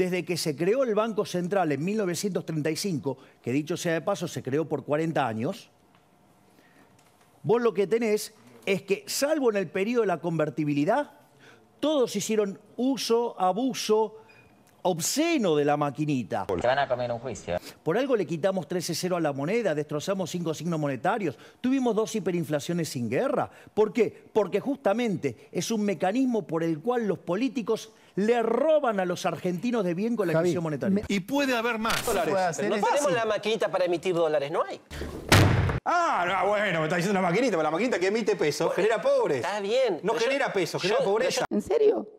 desde que se creó el Banco Central en 1935, que dicho sea de paso se creó por 40 años, vos lo que tenés es que, salvo en el periodo de la convertibilidad, todos hicieron uso, abuso, obsceno de la maquinita. Se van a comer un juicio. Por algo le quitamos 13-0 a la moneda, destrozamos cinco signos monetarios, tuvimos dos hiperinflaciones sin guerra. ¿Por qué? Porque justamente es un mecanismo por el cual los políticos le roban a los argentinos de bien con la emisión monetaria. Y puede haber más. no tenemos la maquinita para emitir dólares, no hay. Ah, bueno, me está diciendo una maquinita, pero la maquinita que emite peso genera pobres. Está bien. No genera peso, genera pobreza. ¿En serio?